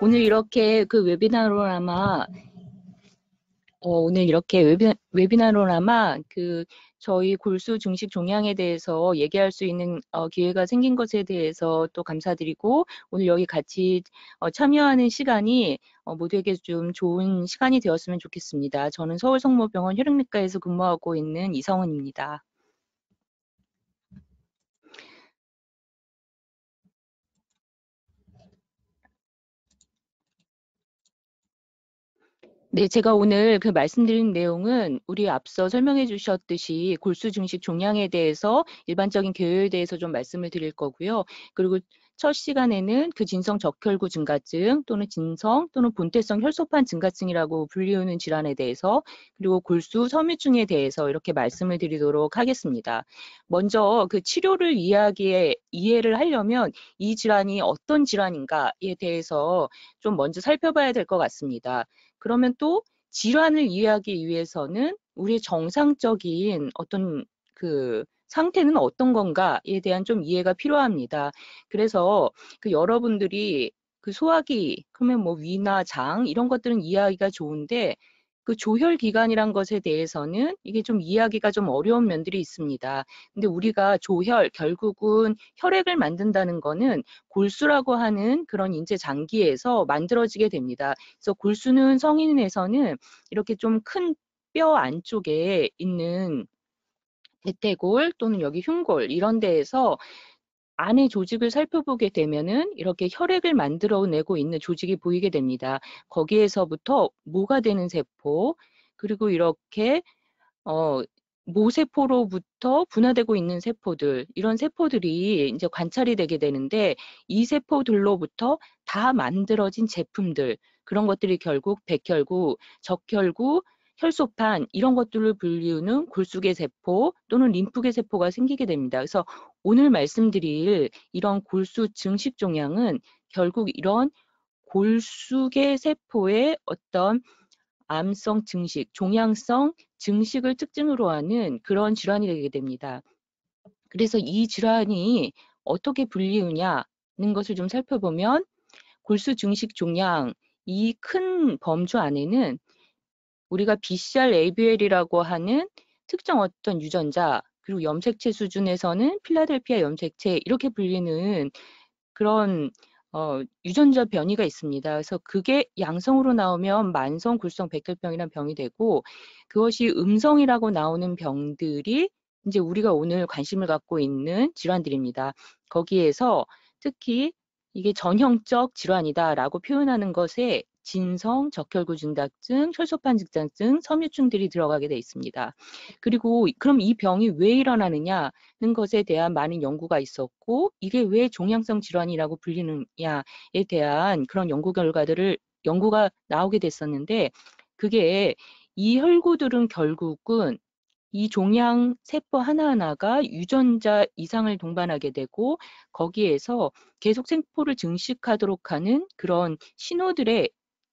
오늘 이렇게 그 웨비나로나마 어, 오늘 이렇게 웨비, 웨비나로나마 그 저희 골수 중식 종양에 대해서 얘기할 수 있는 어, 기회가 생긴 것에 대해서 또 감사드리고 오늘 여기 같이 어, 참여하는 시간이 어, 모두에게 좀 좋은 시간이 되었으면 좋겠습니다. 저는 서울 성모병원 혈액내과에서 근무하고 있는 이성은입니다. 네, 제가 오늘 그 말씀드린 내용은 우리 앞서 설명해 주셨듯이 골수 증식 종양에 대해서 일반적인 개요에 대해서 좀 말씀을 드릴 거고요. 그리고 첫 시간에는 그 진성 적혈구 증가증 또는 진성 또는 본태성 혈소판 증가증이라고 불리우는 질환에 대해서 그리고 골수 섬유증에 대해서 이렇게 말씀을 드리도록 하겠습니다. 먼저 그 치료를 이해하기에 이해를 하려면 이 질환이 어떤 질환인가에 대해서 좀 먼저 살펴봐야 될 것 같습니다. 그러면 또 질환을 이해하기 위해서는 우리의 정상적인 어떤 그 상태는 어떤 건가에 대한 좀 이해가 필요합니다. 그래서 그 여러분들이 그 소화기, 그러면 뭐 위나 장 이런 것들은 이해하기가 좋은데 그 조혈 기관이란 것에 대해서는 이게 좀 이해하기가 좀 어려운 면들이 있습니다. 근데 우리가 조혈 결국은 혈액을 만든다는 거는 골수라고 하는 그런 인체 장기에서 만들어지게 됩니다. 그래서 골수는 성인에서는 이렇게 좀 큰 뼈 안쪽에 있는 대퇴골 또는 여기 흉골 이런 데에서 안의 조직을 살펴보게 되면은 이렇게 혈액을 만들어내고 있는 조직이 보이게 됩니다. 거기에서부터 모가 되는 세포 그리고 이렇게 어 모세포로부터 분화되고 있는 세포들 이런 세포들이 이제 관찰이 되게 되는데 이 세포들로부터 다 만들어진 제품들 그런 것들이 결국 백혈구, 적혈구, 혈소판 이런 것들을 불리우는 골수계 세포 또는 림프계 세포가 생기게 됩니다. 그래서 오늘 말씀드릴 이런 골수 증식 종양은 결국 이런 골수계 세포의 어떤 암성 증식, 종양성 증식을 특징으로 하는 그런 질환이 되게 됩니다. 그래서 이 질환이 어떻게 불리우냐는 것을 좀 살펴보면 골수 증식 종양 이 큰 범주 안에는 우리가 BCR, ABL이라고 하는 특정 어떤 유전자 그리고 염색체 수준에서는 필라델피아 염색체 이렇게 불리는 그런 어, 유전자 변이가 있습니다. 그래서 그게 양성으로 나오면 만성 굴성 백혈병이란 병이 되고 그것이 음성이라고 나오는 병들이 이제 우리가 오늘 관심을 갖고 있는 질환들입니다. 거기에서 특히 이게 전형적 질환이다라고 표현하는 것에 진성, 적혈구 증닥증, 혈소판 증작증, 섬유충들이 들어가게 돼 있습니다. 그리고 그럼 이 병이 왜 일어나느냐는 것에 대한 많은 연구가 있었고 이게 왜 종양성 질환이라고 불리느냐에 대한 그런 연구 결과들을 연구가 나오게 됐었는데 그게 이 혈구들은 결국은 이 종양 세포 하나하나가 유전자 이상을 동반하게 되고 거기에서 계속 생포를 증식하도록 하는 그런 신호들의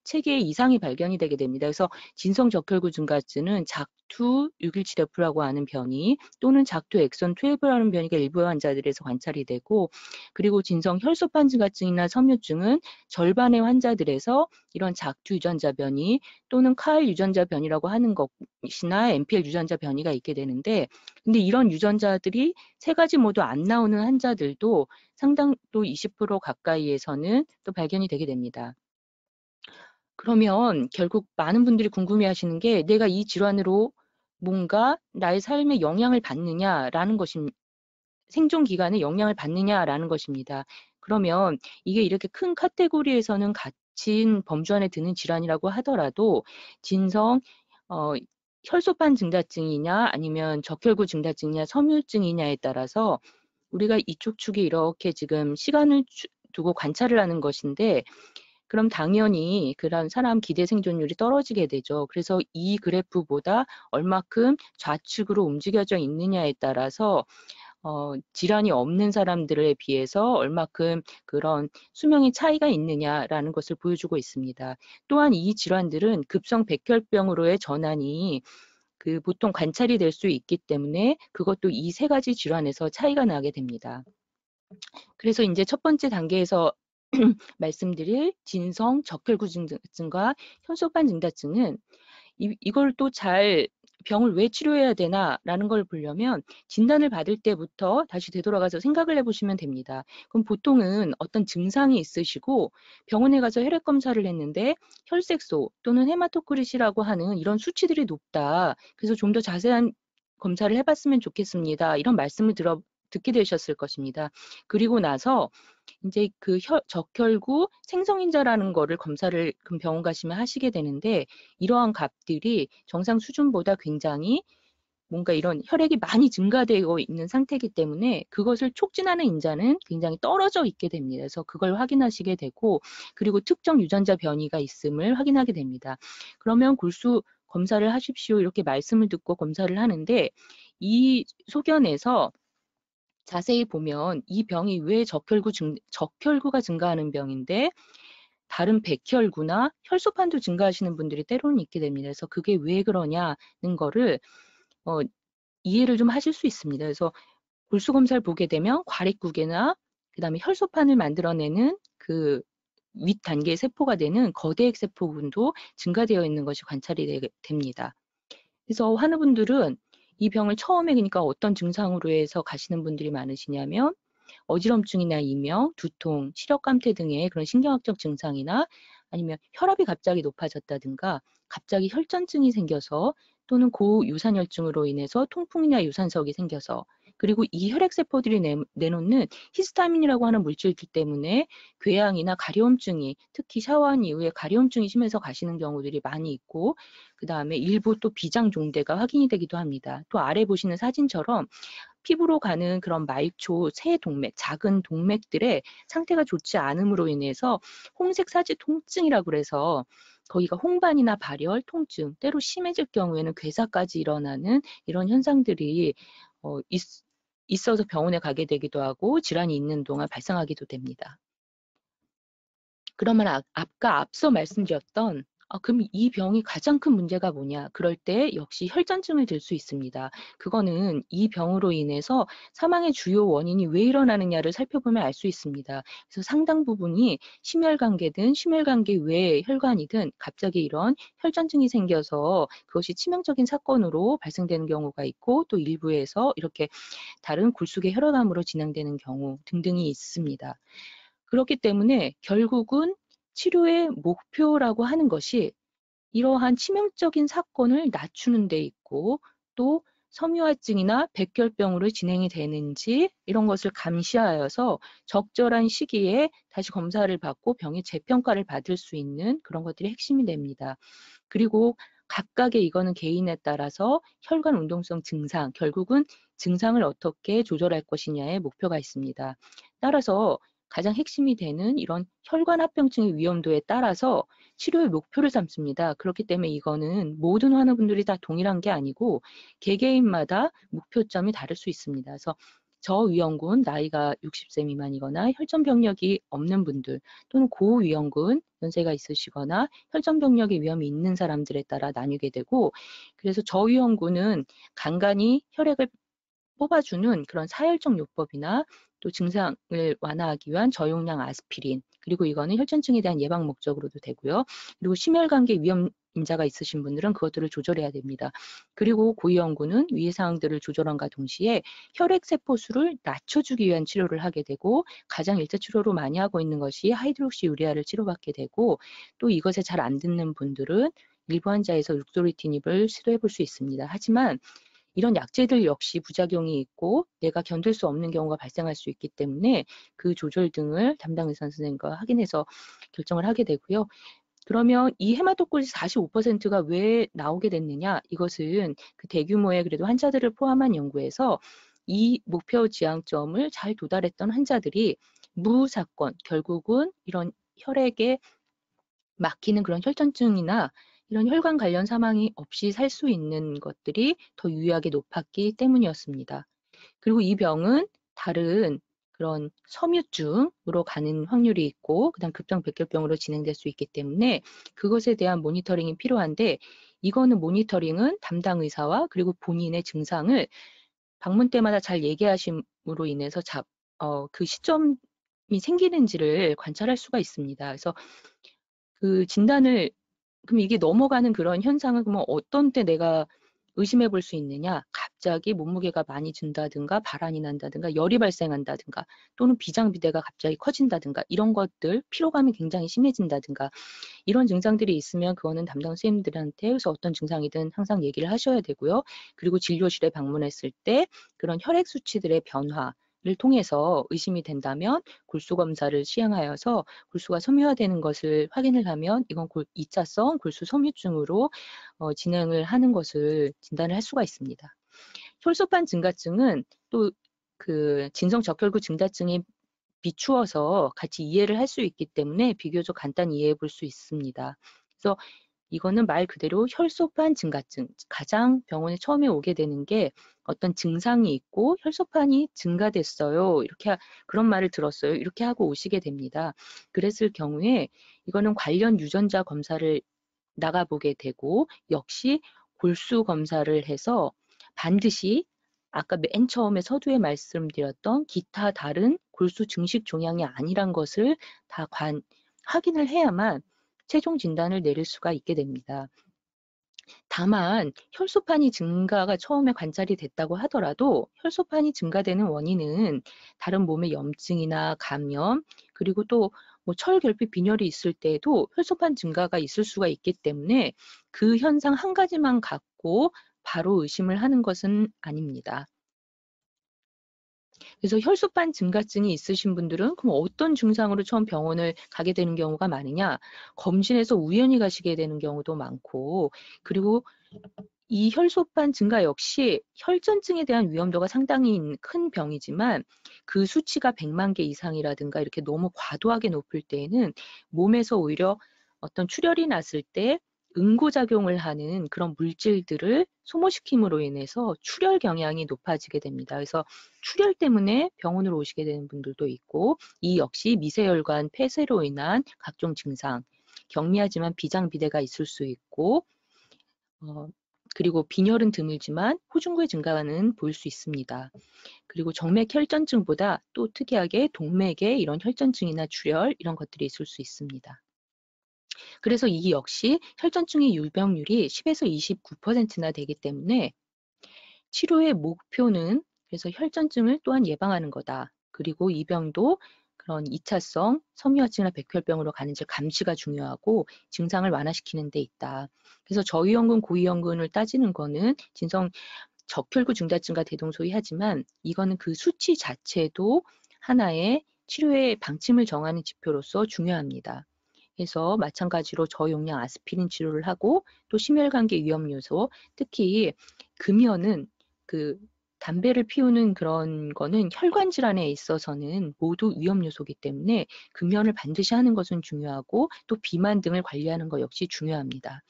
체계에 이상이 발견이 되게 됩니다. 그래서 진성 적혈구 증가증은 작투 617F라고 하는 변이 또는 작투 엑손 12라는 변이가 일부 환자들에서 관찰이 되고 그리고 진성 혈소판 증가증이나 섬유증은 절반의 환자들에서 이런 작투 유전자 변이 또는 칼 유전자 변이라고 하는 것이나 MPL 유전자 변이가 있게 되는데 근데 이런 유전자들이 세 가지 모두 안 나오는 환자들도 상당 또20% 가까이에서는 또 발견이 되게 됩니다. 그러면 결국 많은 분들이 궁금해하시는 게 내가 이 질환으로 뭔가 나의 삶에 영향을 받느냐라는 것입 생존 기간에 영향을 받느냐라는 것입니다. 그러면 이게 이렇게 큰 카테고리에서는 갇힌 범주 안에 드는 질환이라고 하더라도 진성 어, 혈소판 증자증이냐 아니면 적혈구 증자증이냐 섬유증이냐에 따라서 우리가 이쪽 축에 이렇게 지금 시간을 두고 관찰을 하는 것인데 그럼 당연히 그런 사람 기대 생존율이 떨어지게 되죠. 그래서 이 그래프보다 얼마큼 좌측으로 움직여져 있느냐에 따라서 어, 질환이 없는 사람들에 비해서 얼마큼 그런 수명의 차이가 있느냐라는 것을 보여주고 있습니다. 또한 이 질환들은 급성 백혈병으로의 전환이 그 보통 관찰이 될 수 있기 때문에 그것도 이 세 가지 질환에서 차이가 나게 됩니다. 그래서 이제 첫 번째 단계에서 말씀드릴 진성, 적혈구증과 현소판 증자증은 이, 이걸 또 잘 병을 왜 치료해야 되나라는 걸 보려면 진단을 받을 때부터 다시 되돌아가서 생각을 해보시면 됩니다. 그럼 보통은 어떤 증상이 있으시고 병원에 가서 혈액 검사를 했는데 혈색소 또는 헤마토크릿이라고 하는 이런 수치들이 높다. 그래서 좀 더 자세한 검사를 해봤으면 좋겠습니다. 이런 말씀을 들어 듣게 되셨을 것입니다. 그리고 나서 이제 그 혈, 적혈구 생성인자라는 거를 검사를 그럼 병원 가시면 하시게 되는데 이러한 값들이 정상 수준보다 굉장히 뭔가 이런 혈액이 많이 증가되고 있는 상태이기 때문에 그것을 촉진하는 인자는 굉장히 떨어져 있게 됩니다. 그래서 그걸 확인하시게 되고 그리고 특정 유전자 변이가 있음을 확인하게 됩니다. 그러면 골수 검사를 하십시오 이렇게 말씀을 듣고 검사를 하는데 이 소견에서 자세히 보면 이 병이 왜 적혈구 증, 적혈구가 증가하는 병인데 다른 백혈구나 혈소판도 증가하시는 분들이 때로는 있게 됩니다. 그래서 그게 왜 그러냐는 거를 어, 이해를 좀 하실 수 있습니다. 그래서 골수 검사를 보게 되면 과립구개나 그다음에 혈소판을 만들어내는 그윗 단계 세포가 되는 거대액 세포군도 증가되어 있는 것이 관찰이 되, 됩니다. 그래서 환우분들은 이 병을 처음에 그러니까 어떤 증상으로 해서 가시는 분들이 많으시냐면 어지럼증이나 이명, 두통, 시력감퇴 등의 그런 신경학적 증상이나 아니면 혈압이 갑자기 높아졌다든가 갑자기 혈전증이 생겨서 또는 고유산혈증으로 인해서 통풍이나 유산석이 생겨서 그리고 이 혈액세포들이 내, 내놓는 히스타민이라고 하는 물질들 때문에 궤양이나 가려움증이 특히 샤워한 이후에 가려움증이 심해서 가시는 경우들이 많이 있고 그 다음에 일부 또 비장 종대가 확인이 되기도 합니다. 또 아래 보시는 사진처럼 피부로 가는 그런 말초 새 동맥, 작은 동맥들의 상태가 좋지 않음으로 인해서 홍색 사지 통증이라고 그래서 거기가 홍반이나 발열, 통증, 때로 심해질 경우에는 괴사까지 일어나는 이런 현상들이 어, 있, 있어서 병원에 가게 되기도 하고 질환이 있는 동안 발생하기도 됩니다. 그러면 아, 아까 앞서 말씀드렸던 아, 그럼 이 병이 가장 큰 문제가 뭐냐? 그럴 때 역시 혈전증을 들 수 있습니다. 그거는 이 병으로 인해서 사망의 주요 원인이 왜 일어나느냐를 살펴보면 알 수 있습니다. 그래서 상당 부분이 심혈관계든 심혈관계 외의 혈관이든 갑자기 이런 혈전증이 생겨서 그것이 치명적인 사건으로 발생되는 경우가 있고 또 일부에서 이렇게 다른 골수계 혈관암으로 진행되는 경우 등등이 있습니다. 그렇기 때문에 결국은 치료의 목표라고 하는 것이 이러한 치명적인 사건을 낮추는 데 있고 또 섬유화증이나 백혈병으로 진행이 되는지 이런 것을 감시하여서 적절한 시기에 다시 검사를 받고 병의 재평가를 받을 수 있는 그런 것들이 핵심이 됩니다. 그리고 각각의 이거는 개인에 따라서 혈관 운동성 증상, 결국은 증상을 어떻게 조절할 것이냐의 목표가 있습니다. 따라서 가장 핵심이 되는 이런 혈관 합병증의 위험도에 따라서 치료의 목표를 삼습니다. 그렇기 때문에 이거는 모든 환우분들이 다 동일한 게 아니고 개개인마다 목표점이 다를 수 있습니다. 그래서 저위험군, 나이가 60세 미만이거나 혈전 병력이 없는 분들 또는 고위험군, 연세가 있으시거나 혈전 병력의 위험이 있는 사람들에 따라 나뉘게 되고 그래서 저위험군은 간간히 혈액을 뽑아주는 그런 사혈증 요법이나 또 증상을 완화하기 위한 저용량 아스피린 그리고 이거는 혈전증에 대한 예방 목적으로도 되고요. 그리고 심혈관계 위험 인자가 있으신 분들은 그것들을 조절해야 됩니다. 그리고 고위험군은 위의 사항들을 조절함과 동시에 혈액세포 수를 낮춰주기 위한 치료를 하게 되고 가장 일차 치료로 많이 하고 있는 것이 하이드록시 유리아를 치료받게 되고 또 이것에 잘 안 듣는 분들은 일부 환자에서 룩도리티닙을 시도해 볼 수 있습니다. 하지만 이런 약제들 역시 부작용이 있고 내가 견딜 수 없는 경우가 발생할 수 있기 때문에 그 조절 등을 담당 의사 선생님과 확인해서 결정을 하게 되고요. 그러면 이헤마토콜리 45%가 왜 나오게 됐느냐? 이것은 그 대규모의 그래도 환자들을 포함한 연구에서 이 목표 지향점을 잘 도달했던 환자들이 무사건 결국은 이런 혈액에 막히는 그런 혈전증이나 이런 혈관 관련 사망이 없이 살 수 있는 것들이 더 유의하게 높았기 때문이었습니다. 그리고 이 병은 다른 그런 섬유증으로 가는 확률이 있고 그다음 급성 백혈병으로 진행될 수 있기 때문에 그것에 대한 모니터링이 필요한데 이거는 모니터링은 담당 의사와 그리고 본인의 증상을 방문 때마다 잘 얘기하심으로 인해서 잡, 어, 그 시점이 생기는지를 관찰할 수가 있습니다. 그래서 그 진단을 그럼 이게 넘어가는 그런 현상은 그러면 어떤 때 내가 의심해 볼 수 있느냐 갑자기 몸무게가 많이 든다든가 발한이 난다든가 열이 발생한다든가 또는 비장비대가 갑자기 커진다든가 이런 것들 피로감이 굉장히 심해진다든가 이런 증상들이 있으면 그거는 담당 선생님들한테 그래서 어떤 증상이든 항상 얘기를 하셔야 되고요 그리고 진료실에 방문했을 때 그런 혈액 수치들의 변화 를 통해서 의심이 된다면 골수 검사를 시행하여서 골수가 섬유화되는 것을 확인을 하면 이건 골, 이차성 골수 섬유증으로 어, 진행을 하는 것을 진단을 할 수가 있습니다. 혈소판 증가증은 또 그 진성 적혈구 증가증이 비추어서 같이 이해를 할 수 있기 때문에 비교적 간단히 이해해 볼 수 있습니다. 그래서 이거는 말 그대로 혈소판 증가증. 가장 병원에 처음에 오게 되는 게 어떤 증상이 있고 혈소판이 증가됐어요. 이렇게 그런 말을 들었어요. 이렇게 하고 오시게 됩니다. 그랬을 경우에 이거는 관련 유전자 검사를 나가보게 되고 역시 골수 검사를 해서 반드시 아까 맨 처음에 서두에 말씀드렸던 기타 다른 골수 증식 종양이 아니란 것을 다 관, 확인을 해야만 최종 진단을 내릴 수가 있게 됩니다. 다만 혈소판이 증가가 처음에 관찰이 됐다고 하더라도 혈소판이 증가되는 원인은 다른 몸의 염증이나 감염 그리고 또 뭐 철결핍 빈혈이 있을 때도 에 혈소판 증가가 있을 수가 있기 때문에 그 현상 한 가지만 갖고 바로 의심을 하는 것은 아닙니다. 그래서 혈소판 증가증이 있으신 분들은 그럼 어떤 증상으로 처음 병원을 가게 되는 경우가 많으냐? 검진에서 우연히 가시게 되는 경우도 많고 그리고 이 혈소판 증가 역시 혈전증에 대한 위험도가 상당히 큰 병이지만 그 수치가 100만 개 이상이라든가 이렇게 너무 과도하게 높을 때에는 몸에서 오히려 어떤 출혈이 났을 때 응고작용을 하는 그런 물질들을 소모시킴으로 인해서 출혈 경향이 높아지게 됩니다. 그래서 출혈 때문에 병원으로 오시게 되는 분들도 있고 이 역시 미세혈관 폐쇄로 인한 각종 증상 경미하지만 비장비대가 있을 수 있고 어, 그리고 빈혈은 드물지만 호중구의 증가는 볼 수 있습니다. 그리고 정맥 혈전증보다 또 특이하게 동맥에 이런 혈전증이나 출혈 이런 것들이 있을 수 있습니다. 그래서 이 역시 혈전증의 유병률이 10에서 29%나 되기 때문에 치료의 목표는 그래서 혈전증을 또한 예방하는 거다. 그리고 이 병도 그런 2차성 섬유화증이나 백혈병으로 가는지 감시가 중요하고 증상을 완화시키는 데 있다. 그래서 저위험군, 고위험군을 따지는 거는 진성 적혈구 증다증과 대동소이하지만 이거는 그 수치 자체도 하나의 치료의 방침을 정하는 지표로서 중요합니다. 해서 마찬가지로 저용량 아스피린 치료를 하고 또 심혈관계 위험 요소 특히 금연은 그 담배를 피우는 그런 거는 혈관 질환에 있어서는 모두 위험 요소기 때문에 금연을 반드시 하는 것은 중요하고 또 비만 등을 관리하는 것 역시 중요합니다.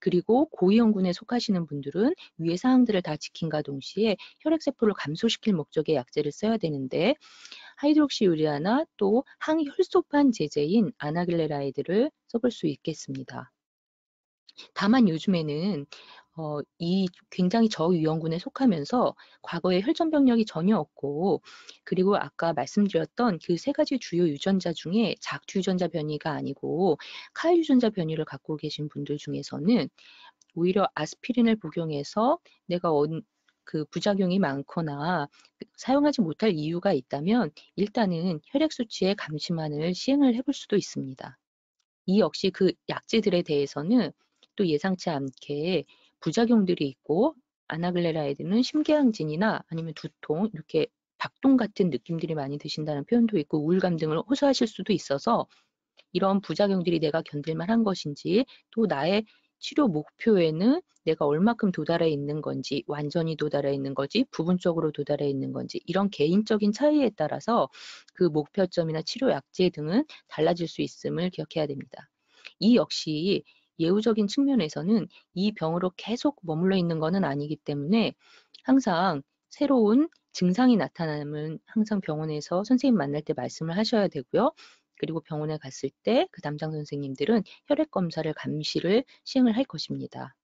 그리고 고위험군에 속하시는 분들은 위의 사항들을 다 지킨과 동시에 혈액세포를 감소시킬 목적의 약제를 써야 되는데 하이드록시 유리아나 또 항혈소판 제제인 아나글레라이드를 써볼 수 있겠습니다. 다만 요즘에는 어, 이 굉장히 저위험군에 속하면서 과거에 혈전 병력이 전혀 없고 그리고 아까 말씀드렸던 그 세 가지 주요 유전자 중에 작주 유전자 변이가 아니고 칼 유전자 변이를 갖고 계신 분들 중에서는 오히려 아스피린을 복용해서 내가 그 부작용이 많거나 그 사용하지 못할 이유가 있다면 일단은 혈액 수치의 감시만을 시행을 해볼 수도 있습니다. 이 역시 그 약제들에 대해서는 또 예상치 않게 부작용들이 있고 아나글레라에드는 심계항진이나 아니면 두통 이렇게 박동 같은 느낌들이 많이 드신다는 표현도 있고 우울감 등을 호소하실 수도 있어서 이런 부작용들이 내가 견딜 만한 것인지 또 나의 치료 목표에는 내가 얼마큼 도달해 있는 건지, 완전히 도달해 있는 거지, 부분적으로 도달해 있는 건지, 이런 개인적인 차이에 따라서 그 목표점이나 치료 약제 등은 달라질 수 있음을 기억해야 됩니다. 이 역시 예우적인 측면에서는 이 병으로 계속 머물러 있는 것은 아니기 때문에 항상 새로운 증상이 나타나면 항상 병원에서 선생님 만날 때 말씀을 하셔야 되고요. 그리고 병원에 갔을 때 그 담당 선생님들은 혈액 검사를 감시를 시행을 할 것입니다.